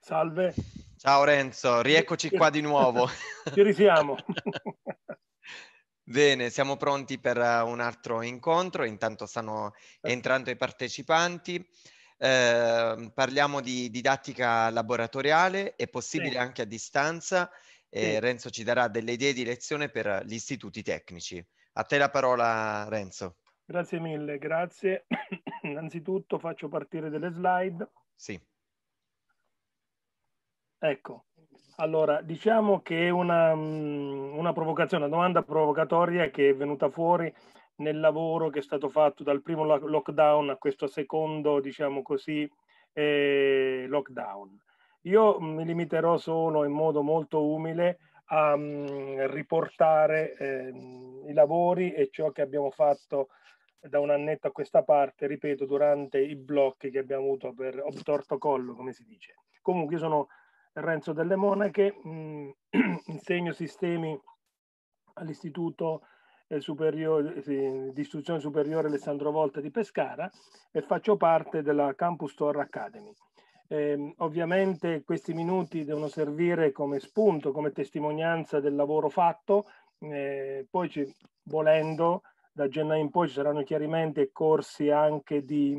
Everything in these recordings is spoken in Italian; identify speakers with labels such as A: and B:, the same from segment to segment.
A: Salve. Ciao Renzo, rieccoci qua di nuovo. Ci risiamo. Bene, siamo pronti per eh, un altro incontro, intanto stanno certo. entrando i partecipanti. Eh, parliamo di didattica laboratoriale, è possibile sì. anche a distanza e sì. Renzo ci darà delle idee di lezione per gli istituti tecnici. A te la parola Renzo.
B: Grazie mille, grazie.
A: Innanzitutto faccio partire delle slide. Sì.
B: Ecco, allora diciamo che è una, mm, una provocazione, una domanda provocatoria che è venuta fuori nel lavoro che è stato fatto dal primo lockdown a questo secondo, diciamo così, eh, lockdown. Io mi limiterò solo in modo molto umile a um, riportare eh, i lavori e ciò che abbiamo fatto da un annetto a questa parte, ripeto, durante i blocchi che abbiamo avuto per obtorto collo, come si dice. Comunque io sono Renzo Delle Monache, mh, mm, insegno sistemi all'Istituto eh, Superiore, eh, di Istruzione Superiore Alessandro Volta di Pescara e faccio parte della Campus Tor Academy. Eh, ovviamente questi minuti devono servire come spunto, come testimonianza del lavoro fatto, eh, poi ci, volendo da gennaio in poi ci saranno chiarimenti e corsi anche di,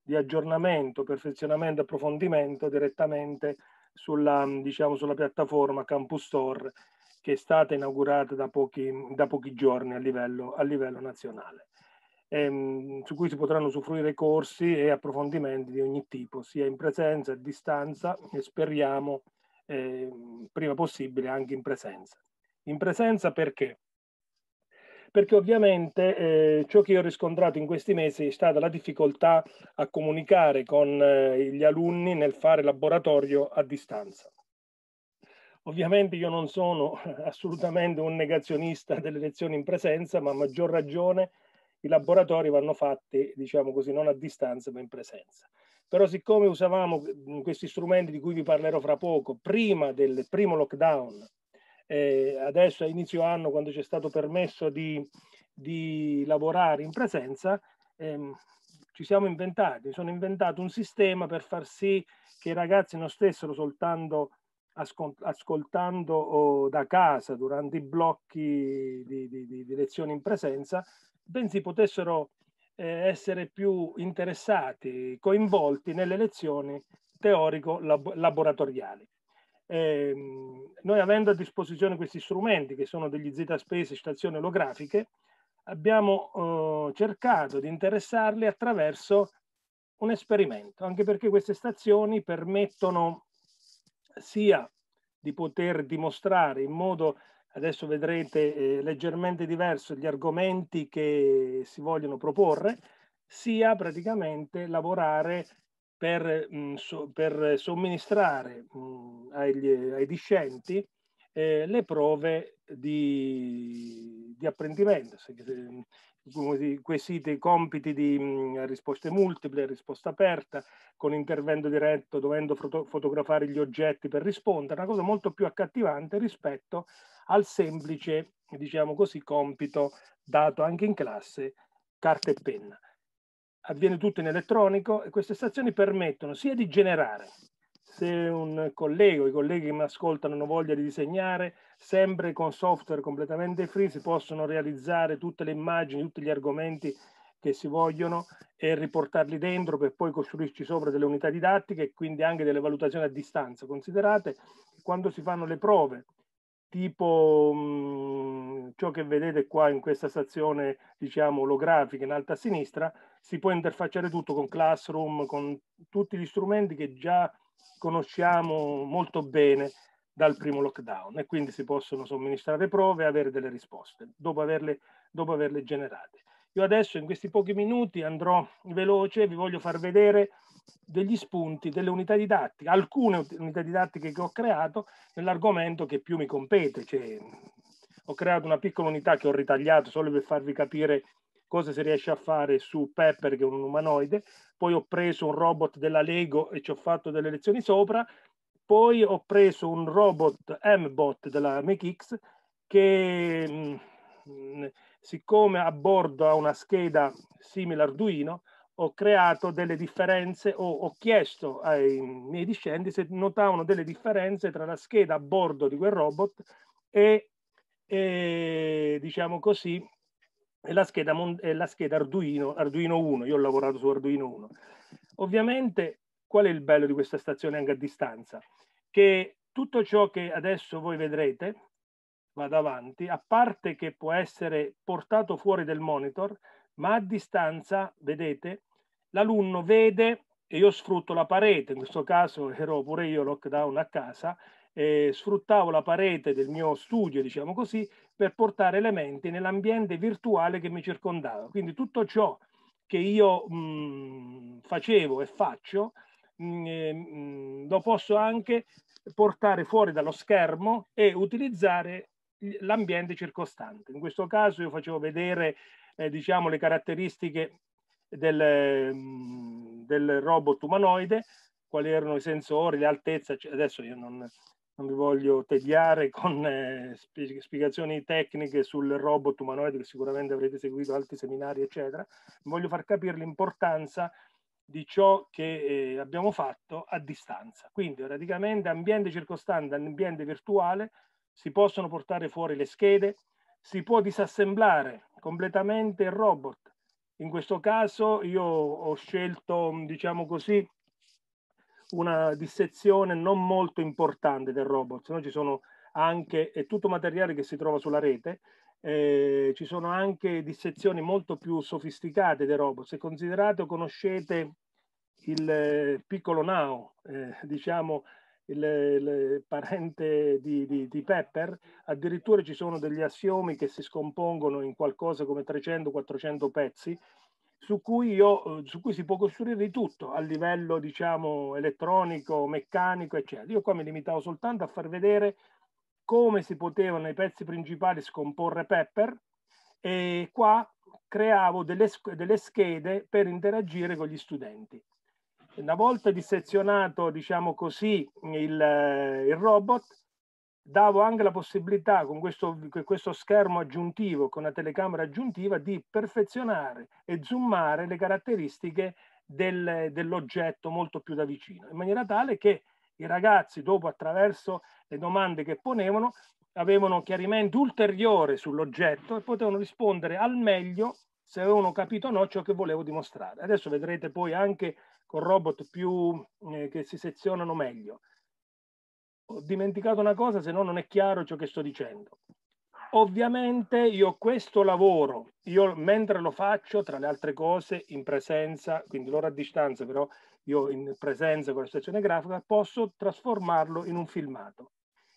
B: di aggiornamento, perfezionamento, approfondimento direttamente sulla, diciamo, sulla piattaforma Campus Store che è stata inaugurata da pochi, da pochi giorni a livello, a livello nazionale, ehm, su cui si potranno usufruire corsi e approfondimenti di ogni tipo, sia in presenza, a distanza e speriamo eh, prima possibile anche in presenza. In presenza perché? perché ovviamente eh, ciò che io ho riscontrato in questi mesi è stata la difficoltà a comunicare con eh, gli alunni nel fare laboratorio a distanza. Ovviamente io non sono assolutamente un negazionista delle lezioni in presenza, ma a maggior ragione i laboratori vanno fatti, diciamo così, non a distanza ma in presenza. Però siccome usavamo questi strumenti di cui vi parlerò fra poco, prima del primo lockdown, eh, adesso a inizio anno, quando ci è stato permesso di, di lavorare in presenza, ehm, ci siamo inventati, sono inventato un sistema per far sì che i ragazzi non stessero soltanto ascoltando oh, da casa durante i blocchi di, di, di lezioni in presenza, bensì potessero eh, essere più interessati, coinvolti nelle lezioni teorico-laboratoriali eh, noi avendo a disposizione questi strumenti che sono degli Z-Space stazioni olografiche, abbiamo eh, cercato di interessarli attraverso un esperimento, anche perché queste stazioni permettono sia di poter dimostrare in modo, adesso vedrete, eh, leggermente diverso gli argomenti che si vogliono proporre, sia praticamente lavorare per, mh, mm, so, per somministrare mh, mm, agli, ai discenti eh, le prove di, di apprendimento, se, eh, se, quesiti, compiti di mh, mm, risposte multiple, risposta aperta, con intervento diretto, dovendo foto, fotografare gli oggetti per rispondere, una cosa molto più accattivante rispetto al semplice, diciamo così, compito dato anche in classe, carta e penna avviene tutto in elettronico e queste stazioni permettono sia di generare, se un collega o i colleghi che mi ascoltano hanno voglia di disegnare, sempre con software completamente free si possono realizzare tutte le immagini, tutti gli argomenti che si vogliono e riportarli dentro per poi costruirci sopra delle unità didattiche e quindi anche delle valutazioni a distanza. Considerate quando si fanno le prove tipo mhmm, ciò che vedete qua in questa stazione, diciamo, olografica in alto a sinistra, si può interfacciare tutto con Classroom, con tutti gli strumenti che già conosciamo molto bene dal primo lockdown e quindi si possono somministrare prove e avere delle risposte dopo averle, dopo averle generate. Io adesso in questi pochi minuti andrò veloce, vi voglio far vedere degli spunti, delle unità didattiche, alcune unità didattiche che ho creato nell'argomento che più mi compete. Cioè, ho creato una piccola unità che ho ritagliato solo per farvi capire cosa si riesce a fare su Pepper, che è un umanoide. Poi ho preso un robot della Lego e ci ho fatto delle lezioni sopra. Poi ho preso un robot M-Bot della MakeX che... Mh, mm, mh, siccome a bordo ha una scheda simile Arduino, ho creato delle differenze o ho chiesto ai miei discendenti se notavano delle differenze tra la scheda a bordo di quel robot e, e diciamo così, la scheda, la scheda Arduino, Arduino 1. Io ho lavorato su Arduino 1. Ovviamente, qual è il bello di questa stazione anche a distanza? Che tutto ciò che adesso voi vedrete vada avanti, a parte che può essere portato fuori del monitor, ma a distanza, vedete, l'alunno vede e io sfrutto la parete, in questo caso ero pure io lockdown a casa, eh, sfruttavo la parete del mio studio, diciamo così, per portare elementi nell'ambiente virtuale che mi circondava. Quindi tutto ciò che io mh, mm, facevo e faccio, mh, mm, mh, mm, lo posso anche portare fuori dallo schermo e utilizzare l'ambiente circostante. In questo caso io facevo vedere eh, diciamo, le caratteristiche del, mm, del, robot umanoide, quali erano i sensori, le altezze. Adesso io non, non vi voglio tediare con eh, spiegazioni tecniche sul robot umanoide, che sicuramente avrete seguito altri seminari, eccetera. Voglio far capire l'importanza di ciò che eh, abbiamo fatto a distanza. Quindi praticamente ambiente circostante, ambiente virtuale, si possono portare fuori le schede, si può disassemblare completamente il robot. In questo caso io ho scelto, diciamo così, una dissezione non molto importante del robot, se no ci sono anche, è tutto materiale che si trova sulla rete, eh, ci sono anche dissezioni molto più sofisticate dei robot. Se considerate o conoscete il eh, piccolo Nao, eh, diciamo il, il parente di, di, di, Pepper, addirittura ci sono degli assiomi che si scompongono in qualcosa come 300-400 pezzi, su cui, io, eh, su cui, si può costruire di tutto a livello diciamo elettronico, meccanico, eccetera. Io qua mi limitavo soltanto a far vedere come si potevano nei pezzi principali scomporre Pepper e qua creavo delle, delle schede per interagire con gli studenti. Una volta dissezionato, diciamo così, il, eh, il robot, davo anche la possibilità con questo, con questo, schermo aggiuntivo, con una telecamera aggiuntiva, di perfezionare e zoomare le caratteristiche del, dell'oggetto molto più da vicino, in maniera tale che i ragazzi, dopo attraverso le domande che ponevano, avevano chiarimento ulteriore sull'oggetto e potevano rispondere al meglio se avevano capito o no ciò che volevo dimostrare. Adesso vedrete poi anche con robot più eh, che si sezionano meglio. Ho dimenticato una cosa, se no non è chiaro ciò che sto dicendo. Ovviamente io questo lavoro, io mentre lo faccio, tra le altre cose, in presenza, quindi loro a distanza, però io in presenza con la stazione grafica, posso trasformarlo in un filmato.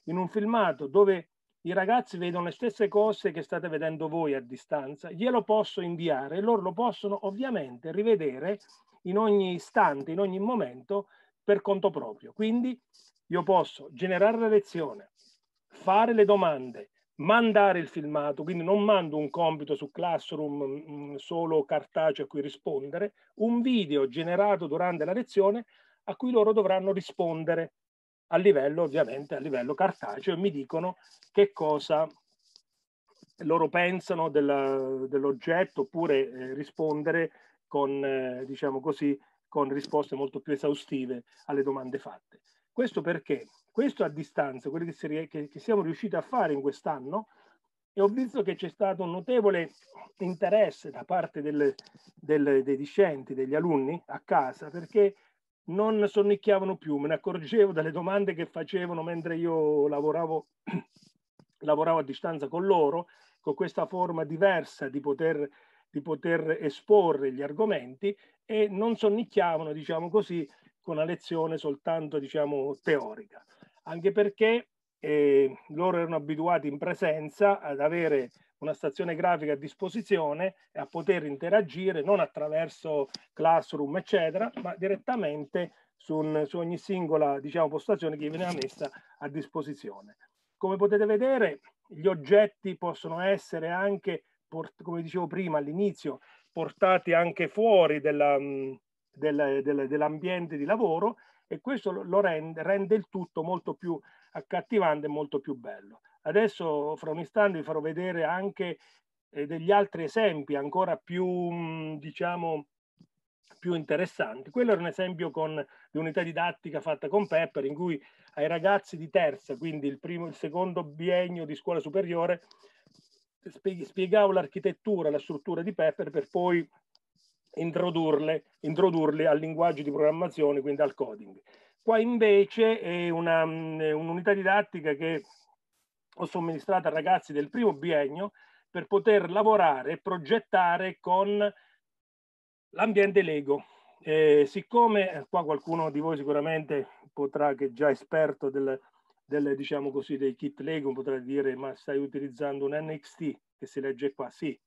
B: In un filmato dove i ragazzi vedono le stesse cose che state vedendo voi a distanza, glielo posso inviare e loro lo possono ovviamente rivedere in ogni istante, in ogni momento, per conto proprio. Quindi io posso generare la lezione, fare le domande, mandare il filmato, quindi non mando un compito su Classroom mm, mm, solo cartaceo a cui rispondere, un video generato durante la lezione a cui loro dovranno rispondere a livello, ovviamente, a livello cartaceo e mi dicono che cosa loro pensano dell'oggetto oppure eh, rispondere con, eh, diciamo così, con risposte molto più esaustive alle domande fatte. Questo perché? Questo a distanza, quello che, si, che, che siamo riusciti a fare in quest'anno, e ho visto che c'è stato un notevole interesse da parte del, del, dei discenti, degli alunni a casa, perché non sonnicchiavano più, me ne accorgevo dalle domande che facevano mentre io lavoravo, lavoravo a distanza con loro, con questa forma diversa di poter di poter esporre gli argomenti e non sonnicchiavano, diciamo così, con una lezione soltanto diciamo, teorica, anche perché eh, loro erano abituati in presenza ad avere una stazione grafica a disposizione e a poter interagire non attraverso classroom, eccetera, ma direttamente su, un, su ogni singola diciamo, postazione che veniva messa a disposizione. Come potete vedere, gli oggetti possono essere anche port- come dicevo prima all'inizio, portati anche fuori della, della, della, dell'ambiente di lavoro e questo lo rende, rende il tutto molto più accattivante e molto più bello. Adesso fra un istante vi farò vedere anche eh, degli altri esempi ancora più, diciamo, più interessanti. Quello era un esempio con l'unità didattica fatta con Pepper in cui ai ragazzi di terza, quindi il, primo, il secondo biennio di scuola superiore, spiegavo l'architettura, la struttura di Pepper per poi introdurle, introdurle al linguaggio di programmazione, quindi al coding. Qua invece è un'unità didattica che ho somministrato a ragazzi del primo biennio per poter lavorare e progettare con l'ambiente Lego. Eh, siccome eh, qua qualcuno di voi sicuramente potrà, che è già esperto del, delle, diciamo così, dei kit Lego potrei dire ma stai utilizzando un NXT che si legge qua, sì,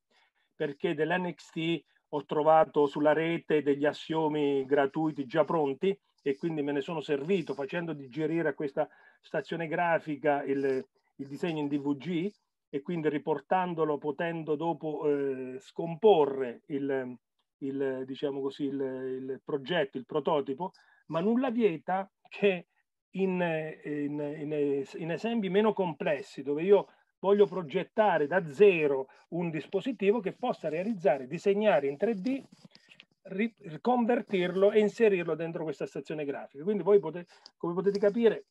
B: perché dell'NXT ho trovato sulla rete degli assiomi gratuiti già pronti e quindi me ne sono servito facendo digerire a questa stazione grafica il, il disegno in DVG e quindi riportandolo potendo dopo eh, scomporre il, il, diciamo così, il, il progetto, il prototipo, ma nulla vieta che in, in, in, in esempi meno complessi, dove io voglio progettare da zero un dispositivo che possa realizzare, disegnare in 3D convertirlo e inserirlo dentro questa stazione grafica. Quindi voi potete, come potete capire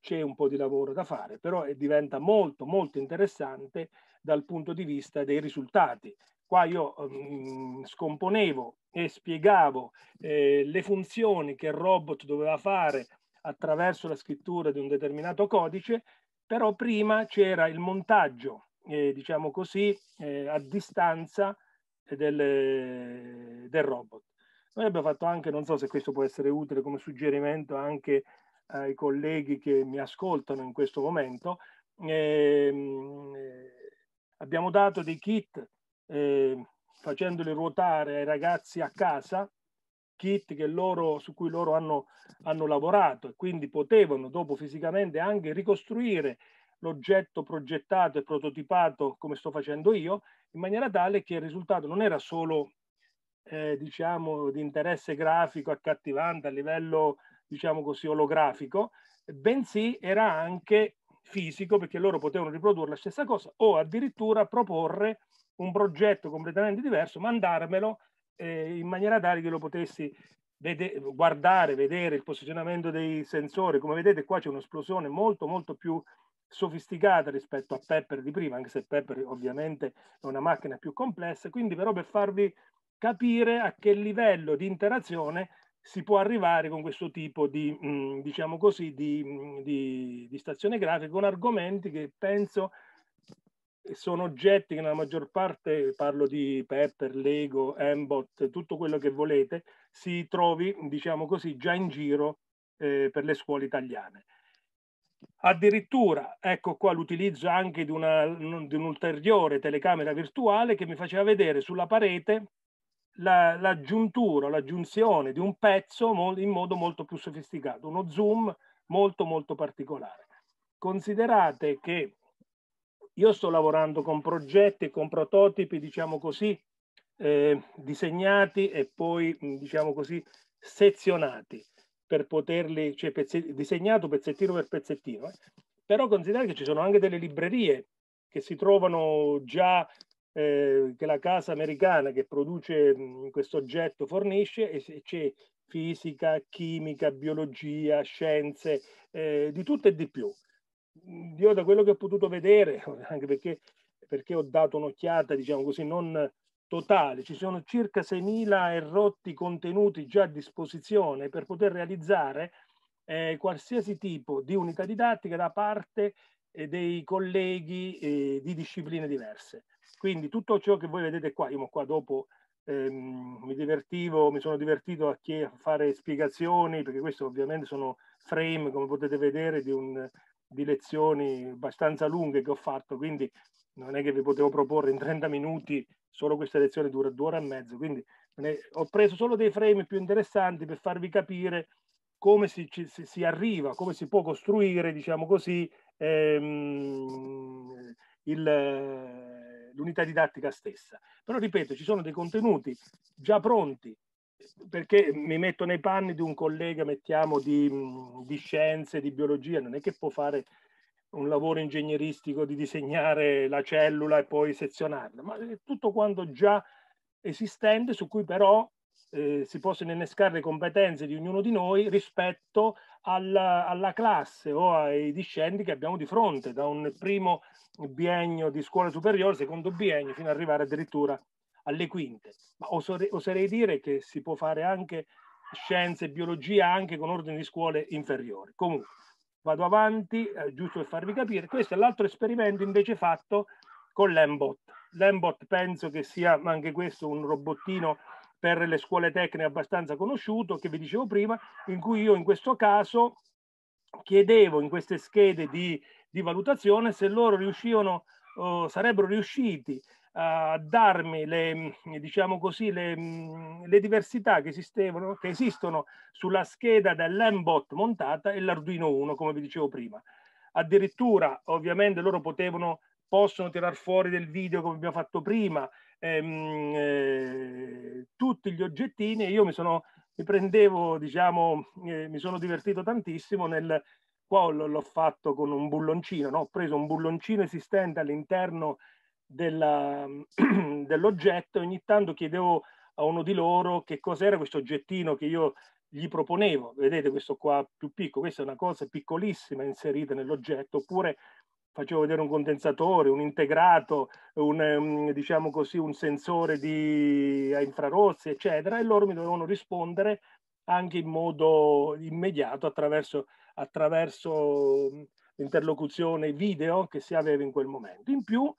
B: c'è un po' di lavoro da fare, però diventa molto molto interessante dal punto di vista dei risultati. Qua io um, scomponevo e spiegavo eh, le funzioni che il robot doveva fare attraverso la scrittura di un determinato codice, però prima c'era il montaggio, eh, diciamo così, eh, a distanza del, del, robot. Noi abbiamo fatto anche, non so se questo può essere utile come suggerimento anche ai colleghi che mi ascoltano in questo momento, ehm, eh, abbiamo dato dei kit eh, facendoli ruotare ai ragazzi a casa kit che loro, su cui loro hanno, hanno lavorato e quindi potevano dopo fisicamente anche ricostruire l'oggetto progettato e prototipato come sto facendo io, in maniera tale che il risultato non era solo eh, diciamo di interesse grafico accattivante a livello diciamo così olografico, bensì era anche fisico perché loro potevano riprodurre la stessa cosa o addirittura proporre un progetto completamente diverso, mandarmelo eh, in maniera tale che lo potessi vede guardare, vedere il posizionamento dei sensori. Come vedete qua c'è un'esplosione molto molto più sofisticata rispetto a Pepper di prima, anche se Pepper ovviamente è una macchina più complessa, quindi però per farvi capire a che livello di interazione si può arrivare con questo tipo di, mm, diciamo così, di, mm, di, di stazione grafica, con argomenti che penso sono oggetti che nella maggior parte, parlo di Pepper, Lego, Embot, tutto quello che volete, si trovi, diciamo così, già in giro eh, per le scuole italiane. Addirittura, ecco qua l'utilizzo anche di, una, di un'ulteriore telecamera virtuale che mi faceva vedere sulla parete la, l'aggiuntura, l'aggiunzione di un pezzo in modo molto più sofisticato, uno zoom molto molto particolare. Considerate che io sto lavorando con progetti, con prototipi, diciamo così, eh, disegnati e poi, mm, diciamo così, sezionati per poterli, cioè pezzetti, disegnato pezzettino per pezzettino. Eh. Però considerate che ci sono anche delle librerie che si trovano già, eh, che la casa americana che produce mm, questo oggetto fornisce e c'è fisica, chimica, biologia, scienze, eh, di tutto e di più. Mm, io da quello che ho potuto vedere, anche perché, perché ho dato un'occhiata, diciamo così, non totale, ci sono circa 6.000 errotti contenuti già a disposizione per poter realizzare eh, qualsiasi tipo di unità didattica da parte eh, dei colleghi eh, di discipline diverse. Quindi tutto ciò che voi vedete qua, io qua dopo ehm, mi divertivo, mi sono divertito a, a fare spiegazioni, perché questi ovviamente sono frame, come potete vedere, di un di lezioni abbastanza lunghe che ho fatto, quindi non è che vi potevo proporre in 30 minuti, solo questa lezione dura due ore e mezzo, quindi ho preso solo dei frame più interessanti per farvi capire come si, ci, si, si arriva, come si può costruire, diciamo così, ehm, l'unità didattica stessa. Però ripeto, ci sono dei contenuti già pronti perché mi metto nei panni di un collega, mettiamo, di, di, scienze, di biologia, non è che può fare un lavoro ingegneristico di disegnare la cellula e poi sezionarla, ma è eh, tutto quanto già esistente su cui però eh, si possono innescare le competenze di ognuno di noi rispetto alla, alla classe o ai discendi che abbiamo di fronte, da un primo biennio di scuola superiore, secondo biennio, fino ad arrivare addirittura alle quinte, ma osare, oserei dire che si può fare anche scienze e biologia anche con ordini di scuole inferiori. Comunque, vado avanti, eh, giusto per farvi capire, questo è l'altro esperimento invece fatto con l'Embot. L'Embot penso che sia anche questo un robottino per le scuole tecniche abbastanza conosciuto, che vi dicevo prima, in cui io in questo caso chiedevo in queste schede di, di valutazione se loro riuscivano, eh, sarebbero riusciti a darmi le, diciamo così, le, le diversità che, esistevano, che esistono sulla scheda dell'Embot montata e l'Arduino 1, come vi dicevo prima. Addirittura, ovviamente, loro potevano, possono tirar fuori del video come abbiamo fatto prima, ehm, eh, tutti gli oggettini e io mi sono, mi prendevo, diciamo, eh, mi sono divertito tantissimo nel, qua l'ho fatto con un bulloncino, no? ho preso un bulloncino esistente all'interno della, dell'oggetto, ogni tanto chiedevo a uno di loro che cos'era questo oggettino che io gli proponevo. Vedete questo qua più piccolo, questa è una cosa piccolissima inserita nell'oggetto, oppure facevo vedere un condensatore, un integrato, un, mm, diciamo così, un sensore di infrarossi, eccetera, e loro mi dovevano rispondere anche in modo immediato attraverso, attraverso mm, l'interlocuzione video che si aveva in quel momento. In più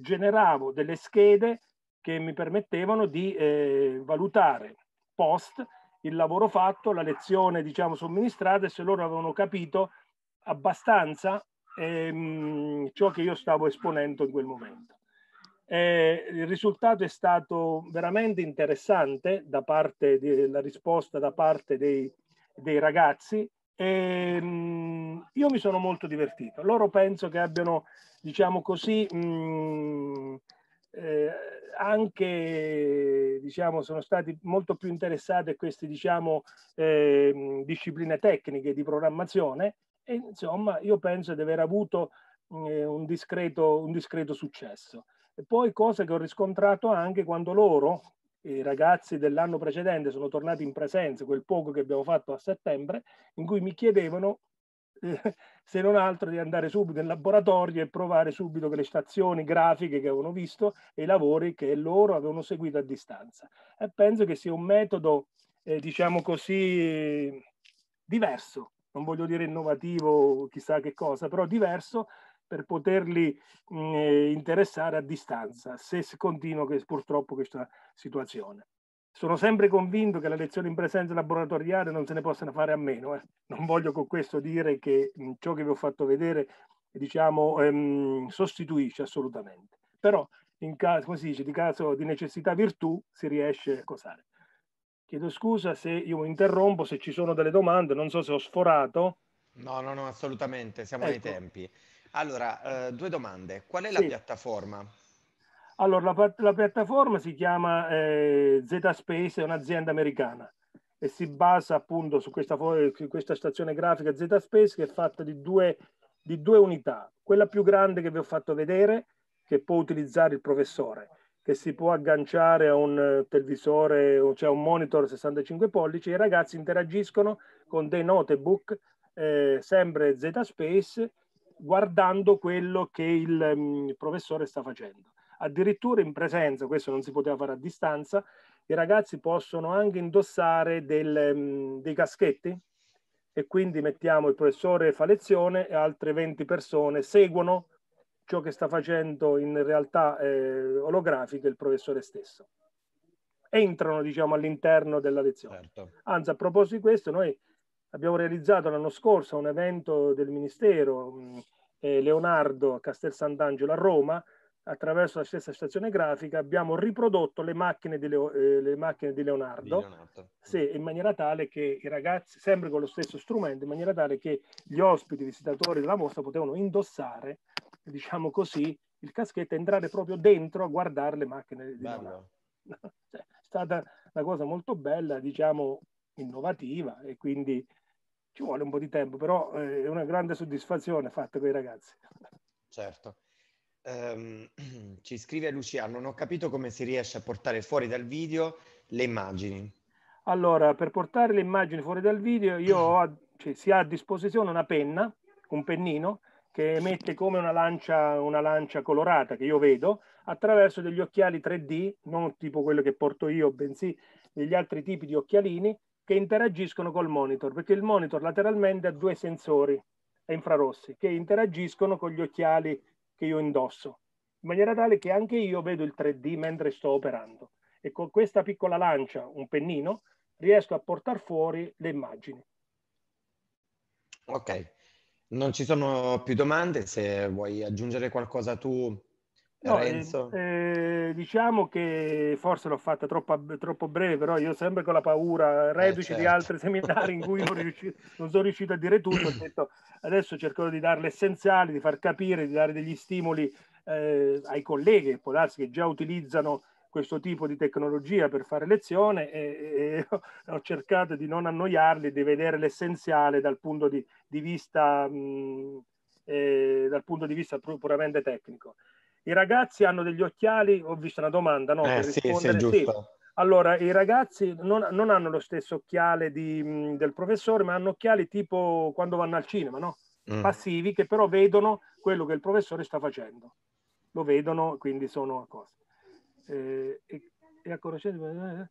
B: generavo delle schede che mi permettevano di eh, valutare post il lavoro fatto, la lezione diciamo somministrata e se loro avevano capito abbastanza ehm, ciò che io stavo esponendo in quel momento. Eh, il risultato è stato veramente interessante da parte della risposta da parte dei, dei ragazzi e, ehm, mh, io mi sono molto divertito. Loro penso che abbiano, diciamo così, mh, mm, eh, anche diciamo, sono stati molto più interessati a queste diciamo, eh, discipline tecniche di programmazione e insomma io penso di aver avuto mm, eh, un, discreto, un discreto successo. E poi cosa che ho riscontrato anche quando loro, i ragazzi dell'anno precedente sono tornati in presenza, quel poco che abbiamo fatto a settembre, in cui mi chiedevano eh, se non altro di andare subito in laboratorio e provare subito le stazioni grafiche che avevano visto e i lavori che loro avevano seguito a distanza. E penso che sia un metodo, eh, diciamo così, diverso, non voglio dire innovativo, chissà che cosa, però diverso per poterli eh, interessare a distanza, se continua che, purtroppo questa situazione. Sono sempre convinto che la lezione in presenza laboratoriale non se ne possano fare a meno. Eh. Non voglio con questo dire che mh, ciò che vi ho fatto vedere diciamo, ehm, sostituisce assolutamente. Però in caso, come si dice, di caso di necessità virtù si riesce a cosare. Chiedo scusa se io interrompo, se ci sono delle domande, non so se ho sforato. No, no,
A: no, assolutamente, siamo ecco. nei tempi. Allora, eh, due domande. Qual è la sì. piattaforma?
B: Allora, la, la, piattaforma si chiama eh, ZSpace, è un'azienda americana e si basa appunto su questa, su questa stazione grafica ZSpace che è fatta di due, di due unità. Quella più grande che vi ho fatto vedere, che può utilizzare il professore, che si può agganciare a un televisore, cioè un monitor 65 pollici, e i ragazzi interagiscono con dei notebook, eh, sempre ZSpace, guardando quello che il mm, professore sta facendo. Addirittura in presenza, questo non si poteva fare a distanza, i ragazzi possono anche indossare del, mm, dei caschetti e quindi mettiamo il professore fa lezione e altre 20 persone seguono ciò che sta facendo in realtà eh, olografica il professore stesso. Entrano diciamo all'interno della lezione. Certo. Anzi a proposito di questo noi abbiamo realizzato l'anno scorso un evento del Ministero mm, eh, Leonardo a Castel Sant'Angelo a Roma, attraverso la stessa stazione grafica abbiamo riprodotto le macchine di, Leo, eh, le macchine di Leonardo, di sì, in maniera tale che i ragazzi, sempre con lo stesso strumento, in maniera tale che gli ospiti, i visitatori della mostra potevano indossare, diciamo così, il caschetto e entrare proprio dentro a guardare le macchine di Bello. Leonardo. Cioè, è stata una cosa molto bella, diciamo innovativa e quindi ci vuole un po' di tempo, però eh, è una grande soddisfazione fatta con i ragazzi.
A: Certo. Um, ci scrive Luciano, non ho capito come si riesce a portare fuori dal video le immagini.
B: Allora, per portare le immagini fuori dal video, io ho, cioè, si ha a disposizione una penna, un pennino, che emette come una lancia, una lancia colorata che io vedo attraverso degli occhiali 3D, non tipo quello che porto io, bensì degli altri tipi di occhialini che interagiscono col monitor, perché il monitor lateralmente ha due sensori infrarossi che interagiscono con gli occhiali che io indosso, in maniera tale che anche io vedo il 3D mentre sto operando. E con questa piccola lancia, un pennino, riesco a portare fuori le immagini.
A: Ok, non ci sono più domande, se vuoi aggiungere qualcosa tu No, eh,
B: eh, diciamo che forse l'ho fatta troppo, troppo, breve, però io sempre con la paura, reduce eh, eh certo. di altri seminari in cui non, riuscito, non, sono riuscito a dire tutto, ho detto adesso cercherò di dare l'essenziale, di far capire, di dare degli stimoli eh, ai colleghi, può darsi che già utilizzano questo tipo di tecnologia per fare lezione e, e ho cercato di non annoiarli, di vedere l'essenziale dal punto di, di vista... Mh, mm, eh, dal punto di vista pur, puramente tecnico. I ragazzi hanno degli occhiali, ho visto una domanda, no? Eh, sì, sì, Sì. Allora, i ragazzi non, non, hanno lo stesso occhiale di, mm, del professore, ma hanno occhiali tipo quando vanno al cinema, no? Mm. Passivi, che però vedono quello che il professore sta facendo. Lo vedono, quindi sono a cosa. Eh, e, e a conoscenza...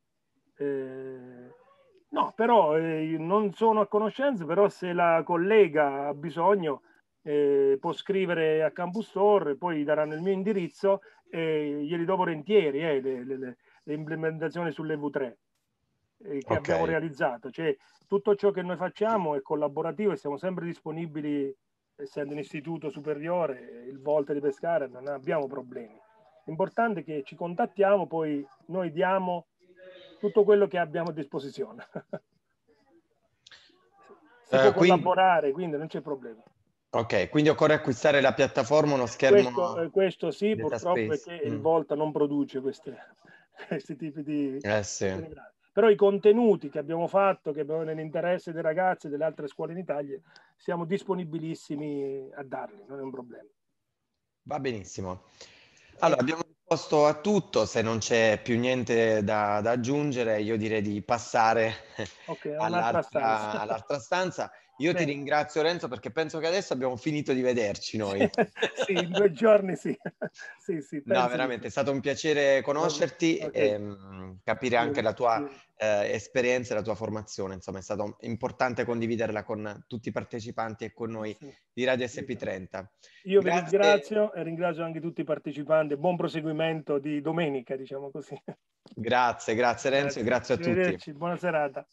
B: Eh, eh no, però eh, non sono a conoscenza, però se la collega ha bisogno eh, può scrivere a Campus Store, poi daranno il mio indirizzo e glieli do volentieri eh, le, le, le, implementazioni sull'EV3 eh, che okay. abbiamo realizzato. Cioè, tutto ciò che noi facciamo è collaborativo e siamo sempre disponibili, essendo un istituto superiore, il Volta di Pescara, non abbiamo problemi. L'importante è che ci contattiamo, poi noi diamo tutto quello che abbiamo a disposizione.
A: si eh, può quindi...
B: collaborare, quindi non c'è problema.
A: Ok, quindi occorre acquistare la piattaforma, uno schermo. Questo,
B: eh, questo sì, purtroppo space. perché mm. il Volta non produce queste, questi tipi di.
A: Eh sì.
B: Però i contenuti che abbiamo fatto, che abbiamo nell'interesse dei ragazzi e delle altre scuole in Italia, siamo disponibilissimi a darli, non è un problema.
A: Va benissimo. Allora, abbiamo risposto a tutto, se non c'è più niente da, da aggiungere, io direi di passare okay, all'altra, stanza. all'altra stanza. Io Beh. ti ringrazio Renzo perché penso che adesso abbiamo finito di vederci noi. sì, in due giorni sì. sì, sì no, veramente è stato un piacere conoscerti okay. e um, capire anche la tua uh, esperienza e la tua formazione. Insomma, è stato importante condividerla con tutti i partecipanti e con noi di Radio SP30.
B: Io Grazie. vi ringrazio e ringrazio anche tutti i partecipanti. Buon proseguimento di domenica, diciamo così.
A: Grazie, grazie Renzo grazie. e grazie a tutti.
B: Buona serata.